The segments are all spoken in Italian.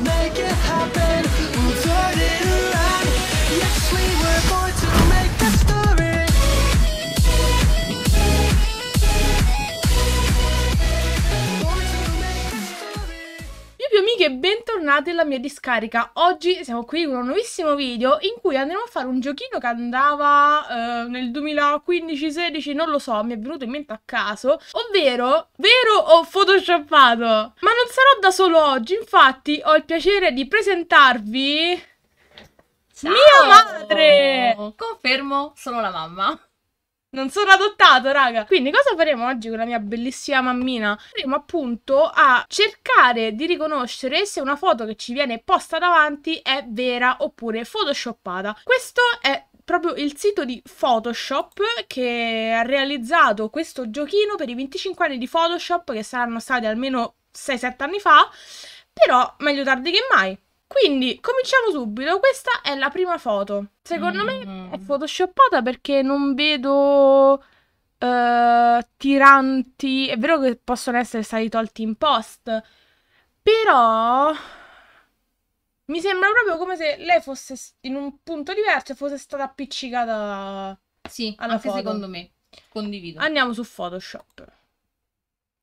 We'll make it happen. e bentornati alla mia discarica. Oggi siamo qui con un nuovissimo video in cui andremo a fare un giochino che andava eh, nel 2015-16, non lo so, mi è venuto in mente a caso, ovvero, vero o photoshoppato? Ma non sarò da solo oggi, infatti ho il piacere di presentarvi... Ciao. Mia madre! Confermo, sono la mamma. Non sono adottato, raga. Quindi cosa faremo oggi con la mia bellissima mammina? Andremo appunto a cercare di riconoscere se una foto che ci viene posta davanti è vera oppure photoshoppata. Questo è proprio il sito di Photoshop che ha realizzato questo giochino per i 25 anni di Photoshop che saranno stati almeno 6-7 anni fa, però meglio tardi che mai. Quindi cominciamo subito. Questa è la prima foto. Secondo mm. me è mm. photoshoppata perché non vedo uh, tiranti. È vero che possono essere stati tolti in post, però mi sembra proprio come se lei fosse in un punto diverso e fosse stata appiccicata. Sì, alla anche foto. secondo me. Condivido. Andiamo su Photoshop.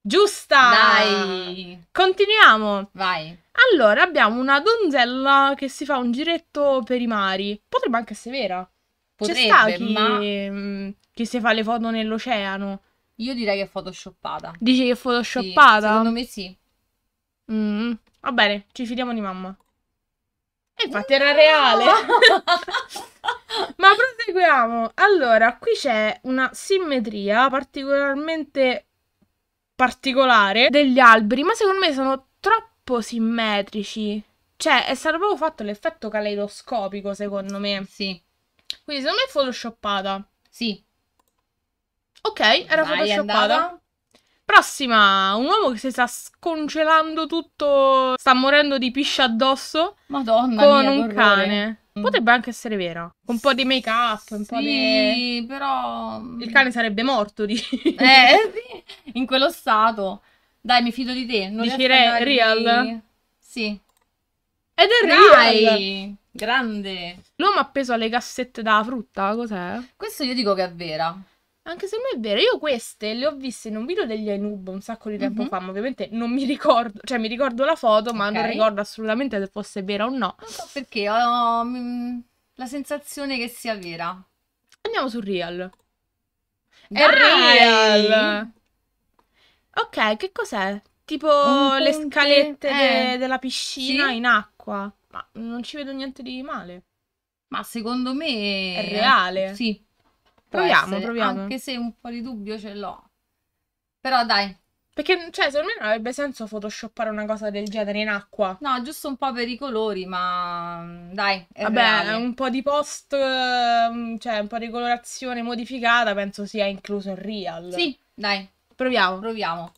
Giusta! Dai! Continuiamo! Vai! Allora, abbiamo una donzella che si fa un giretto per i mari. Potrebbe anche essere vera. Potrebbe, C'è sta chi, ma... chi mm, si fa le foto nell'oceano. Io direi che è photoshoppata. Dici che è photoshoppata? Sì, secondo me sì. Mm, va bene, ci fidiamo di mamma. E eh, infatti no! era reale. ma proseguiamo. Allora, qui c'è una simmetria particolarmente particolare degli alberi, ma secondo me sono troppo simmetrici. Cioè, è stato proprio fatto l'effetto caleidoscopico, secondo me. Sì. Quindi secondo me è photoshoppata. Sì. Ok, era Vai, photoshoppata. Prossima, un uomo che si sta scongelando tutto, sta morendo di piscia addosso. Madonna con mia, un cane. Mm. Potrebbe anche essere vera. Un po' di make up, un sì, po' di. Sì, però. Mm. Il cane sarebbe morto di... eh, in quello stato. Dai, mi fido di te. Non Dici re- real? Sì. Ed è real! Dai, Grande. L'uomo appeso alle cassette della frutta, cos'è? Questo io dico che è vera. Anche se non è vero, io queste le ho viste in un video degli Ainub un sacco di tempo mm-hmm. fa, ma ovviamente non mi ricordo, cioè mi ricordo la foto, ma okay. non ricordo assolutamente se fosse vera o no. Non so perché ho mm, la sensazione che sia vera. Andiamo su Real. Dai! È Real! Ok, che cos'è? Tipo un le scalette eh. de- della piscina sì. in acqua. Ma non ci vedo niente di male. Ma secondo me... È reale. Sì proviamo, essere, proviamo. Anche se un po' di dubbio ce l'ho. Però dai. Perché, cioè, secondo me non avrebbe senso photoshoppare una cosa del genere in acqua. No, giusto un po' per i colori, ma mm, dai. È Vabbè, reale. un po' di post, mm, cioè un po' di colorazione modificata, penso sia incluso in real. Sì, dai. Proviamo. Proviamo.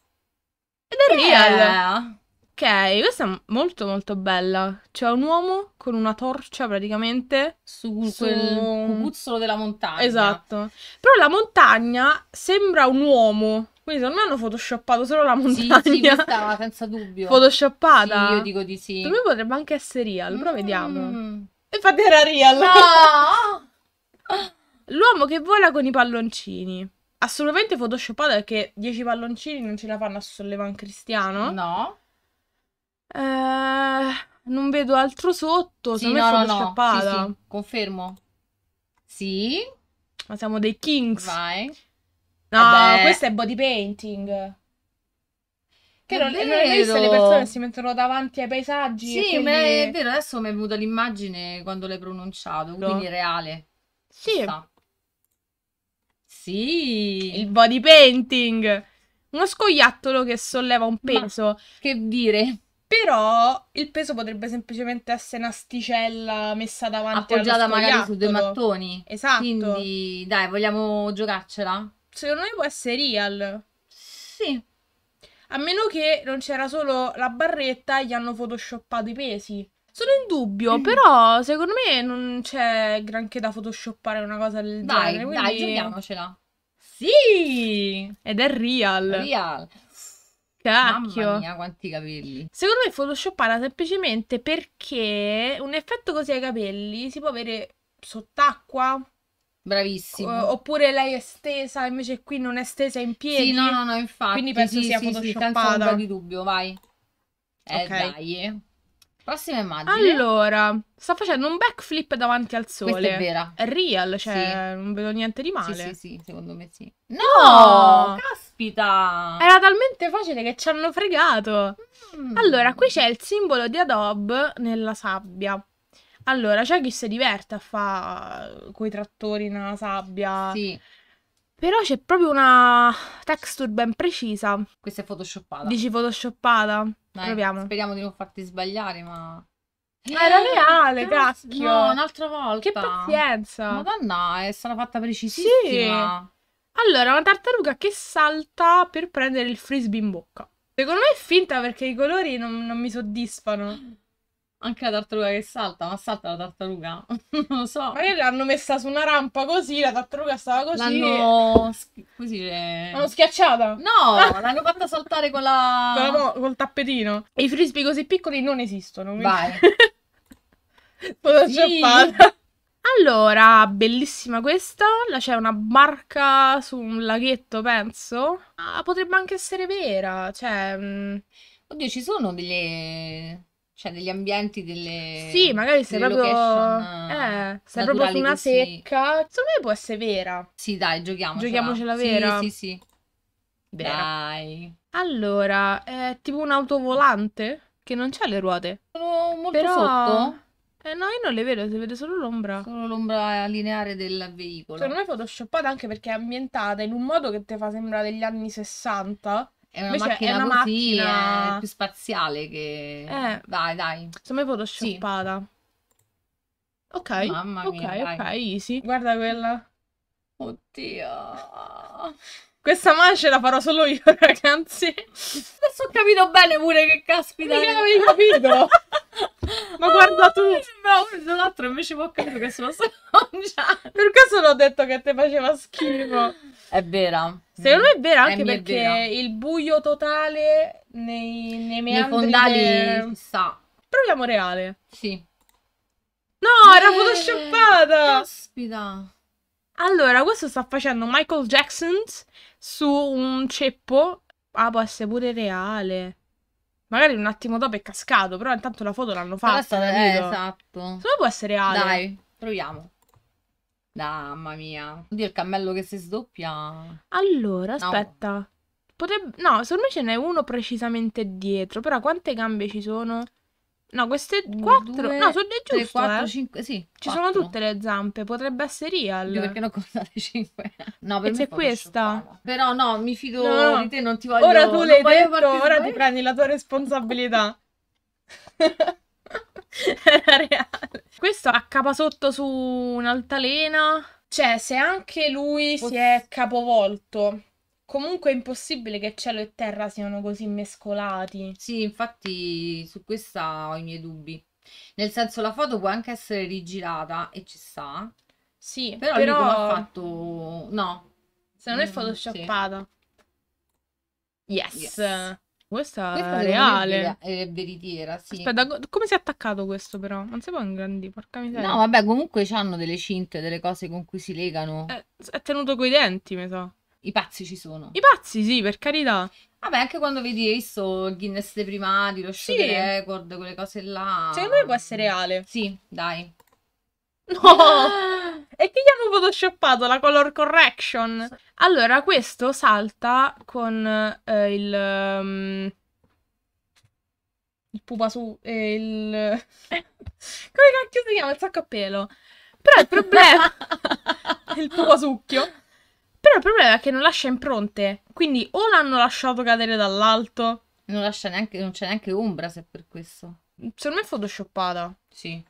Ed è eh, real. Ok, questa è molto molto bella. C'è un uomo con una torcia praticamente su, su quel cucuzzolo della montagna. Esatto. Però la montagna sembra un uomo. Quindi secondo me hanno photoshoppato solo la montagna. Sì, sì questa, senza dubbio. Photoshoppata? Sì, io dico di sì. Secondo me potrebbe anche essere real, però mm. vediamo. Infatti era real. No! L'uomo che vola con i palloncini. Assolutamente photoshoppato perché 10 palloncini non ce la fanno a sollevare un cristiano. No. Eh, non vedo altro sotto, sì, se no, no, sono no. scappata. Sì, sì, confermo. Sì. Ma siamo dei kings. Vai. No, Vabbè. Eh questo è body painting. Che non, non hai visto le persone si mettono davanti ai paesaggi? Sì, quindi... è vero, adesso mi è venuta l'immagine quando l'hai pronunciato, no. Ecco. quindi è reale. Sì. Sta. Sì. Il body painting. Uno scoiattolo che solleva un peso. Ma, che dire. Però il peso potrebbe semplicemente essere un'asticella messa davanti appoggiata magari su due mattoni. Esatto. Quindi, dai, vogliamo giocarcela? Secondo me può essere real. Sì. A meno che non c'era solo la barretta e gli hanno photoshoppato i pesi. Sono in dubbio, mm. però secondo me non c'è granché da photoshoppare una cosa del dai, genere. Quindi... Dai, giochiamocela. Sì! Ed è real. Real. Cacchio. Mamma mia, quanti capelli. Secondo me è photoshoppata semplicemente perché un effetto così ai capelli si può avere sott'acqua. Bravissimo. Eh, oppure lei è stesa, invece qui non è stesa in piedi. Sì, no, no, no, infatti. Quindi penso sì, sia sì, photoshoppata. Sì, di dubbio, vai. Eh, okay. dai. Prossima immagine. Allora, sta facendo un backflip davanti al sole. Questa è vera. È real, cioè sì. non vedo niente di male. Sì, sì, sì, secondo me sì. No! no! Cazzo! Caspita! Era talmente facile che ci hanno fregato. Mm. Allora, qui c'è il simbolo di Adobe nella sabbia. Allora, c'è chi si diverte a fare eh, quei trattori nella sabbia. Sì. Però c'è proprio una texture ben precisa. Questa è photoshoppata. Dici photoshoppata? Dai, Proviamo. Speriamo di non farti sbagliare, ma... Ma era eh, reale, eh, cacchio! No, un'altra volta. Che pazienza! Madonna, è stata fatta precisissima. Sì. Allora, una tartaruga che salta per prendere il frisbee in bocca. Secondo me è finta perché i colori non, non mi soddisfano. Anche la tartaruga che salta, ma salta la tartaruga? non lo so. Ma Magari l'hanno messa su una rampa così, la tartaruga stava così. L'hanno. così. Le... L'hanno schiacciata? No, l'hanno fatta saltare con la. Con la col tappetino. E i frisbee così piccoli non esistono. Quindi... Vai. Photoshopata. Sì. Allora, bellissima questa. Là c'è una barca su un laghetto, penso. Ah, potrebbe anche essere vera. Cioè... mh, mm, Oddio, ci sono delle... cioè degli ambienti, delle... Sì, magari sei proprio... location, eh, sei eh, proprio su una così. secca. Secondo me può essere vera. Sì, dai, giochiamocela. Giochiamocela vera. Sì, sì, sì. Vera. Dai. Allora, è tipo un autovolante che non c'ha le ruote. Sono molto Però... sotto? Eh no, io non le vedo, si vede solo l'ombra. Solo l'ombra lineare del veicolo. Secondo cioè, me è photoshoppata anche perché è ambientata in un modo che ti fa sembrare degli anni 60. È una Invece macchina è una così, macchina... è più spaziale che... Eh. Dai, dai. Secondo me è photoshoppata. Sì. Ok, Mamma mia, ok, dai. easy. Guarda quella. Oddio. Questa mancia la farò solo io, ragazzi. Adesso ho capito bene pure che caspita. Mica avevi capito. altro, invece poi ho che sono mangiare. Per questo l'ho detto che te faceva schifo. È vera. Secondo me è vera anche è perché vera. il buio totale nei, nei fondali Nei fondali sa. Proviamo reale. Sì. No, eh, era photoshoppata! Caspita. Allora, questo sta facendo Michael Jackson su un ceppo. Ah, può essere pure reale. Magari un attimo dopo è cascato, però intanto la foto l'hanno fatta. eh, esatto. Come può essere Ale? Dai, proviamo. Mamma mia. Oddio, il cammello che si sdoppia. Allora, aspetta. No. Potrebbe... No, secondo me ce n'è uno precisamente dietro. Però quante gambe ci sono? No, queste 1, quattro. no, sono giusto. 3, 4, 5. Sì. Ci 4. sono tutte le zampe. Potrebbe essere real. Io perché non contate 5. No, per e c'è questa. Però no, mi fido no, no. di te, non ti voglio. Ora tu l'hai detto, ora ti prendi la tua responsabilità. Era reale. Questo a capasotto su un'altalena. Cioè, se anche lui Poss si è capovolto comunque è impossibile che cielo e terra siano così mescolati. Sì, infatti su questa ho i miei dubbi. Nel senso la foto può anche essere rigirata e ci sta. Sì, però, però... ha fatto no. Se non è mm, photoshoppata. Sì. Yes. yes. Questa, questa è reale. È veritiera, sì. Aspetta, come si è attaccato questo però? Non si può ingrandire, porca miseria. No, vabbè, comunque c'hanno delle cinte, delle cose con cui si legano. È, eh, è tenuto coi denti, mi sa. So. I pazzi ci sono. I pazzi, sì, per carità. Vabbè, anche quando vedi Ace Guinness dei primati, lo show sì. dei record, quelle cose là. Secondo me può essere reale. Sì, dai. No! e che gli hanno photoshoppato la color correction? Allora, questo salta con eh, il... Um, il pupa su... Eh, il... Come cacchio si chiama? Il sacco a pelo. Però il problema... il pupa succhio. Però il problema è che non lascia impronte. Quindi o l'hanno lasciato cadere dall'alto. Non lascia neanche, non c'è neanche ombra se è per questo. Secondo me è photoshoppata. Sì.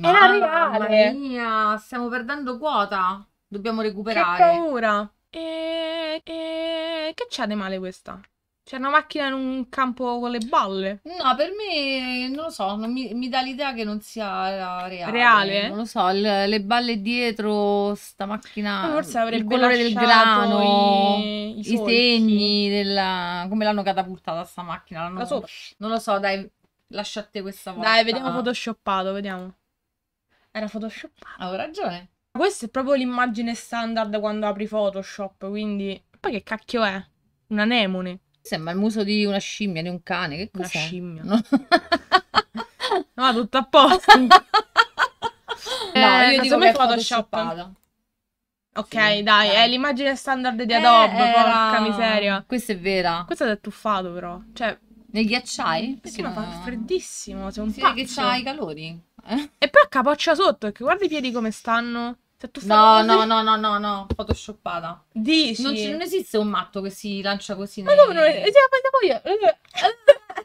Era reale. Mia, stiamo perdendo quota. Dobbiamo recuperare. Che paura. E... e... Che c'ha di male questa? C'è una macchina in un campo con le balle. No, per me non lo so, non mi, mi dà l'idea che non sia eh, reale. Reale? Non lo so, le, le balle dietro sta macchina, Ma forse il colore del grano, i, i i segni, della... come l'hanno catapultata sta macchina. l'hanno- sopra. Non lo so, dai, lasciate questa volta. Dai, vediamo photoshoppato, vediamo. Era photoshoppato. Avevo ragione. Questa è proprio l'immagine standard quando apri Photoshop, quindi... Poi che cacchio è? Un anemone. Sembra il muso di una scimmia, di un cane. Che cos'è? Una scimmia. No, no tutto a posto. no, eh, io dico che è photoshoppata. Ok, sì, dai, dai, è l'immagine standard di eh, Adobe, eh, porca miseria. Questa è vera. Questa è tuffato però. Cioè... Nei ghiacciai? Perché ma fa freddissimo, c'è un sì, po'. che c'ha i calori. Eh? E poi a capoccia sotto, perché guarda i piedi come stanno. Cioè, no, no, no, no, no, no, photoshoppata. Dici? Non, non, esiste un matto che si lancia così. Ma nei... come non esiste? Cioè,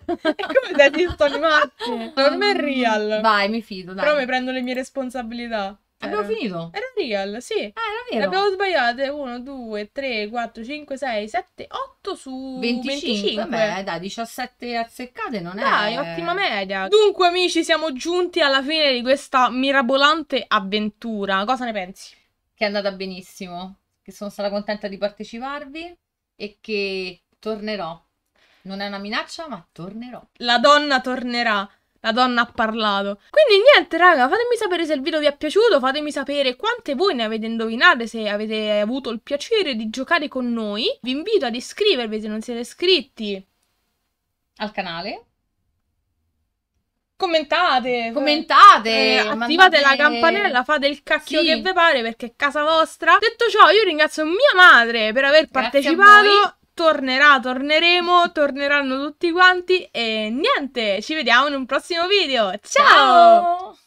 poi... è come dai, ti sto animati. Non è real. Vai, mi fido, dai. Però mi prendo le mie responsabilità. Abbiamo finito? Era real, sì. Ah, era vero. L'abbiamo sbagliate 1, 2, 3, 4, 5, 6, 7, 8 su 25. 25. Vabbè, dai, 17 azzeccate non dai, è... Dai, ottima eh. media. Dunque, amici, siamo giunti alla fine di questa mirabolante avventura. Cosa ne pensi? Che è andata benissimo, che sono stata contenta di parteciparvi e che tornerò. Non è una minaccia, ma tornerò. La donna tornerà. La donna ha parlato. Quindi niente, raga, fatemi sapere se il video vi è piaciuto, fatemi sapere quante voi ne avete indovinate, se avete avuto il piacere di giocare con noi. Vi invito ad iscrivervi se non siete iscritti al canale. Commentate, cioè, commentate, eh, attivate mandate... la campanella, fate il cacchio sì. che vi pare perché è casa vostra. Detto ciò, io ringrazio mia madre per aver Grazie partecipato tornerà, torneremo, torneranno tutti quanti e niente, ci vediamo in un prossimo video. Ciao! Ciao!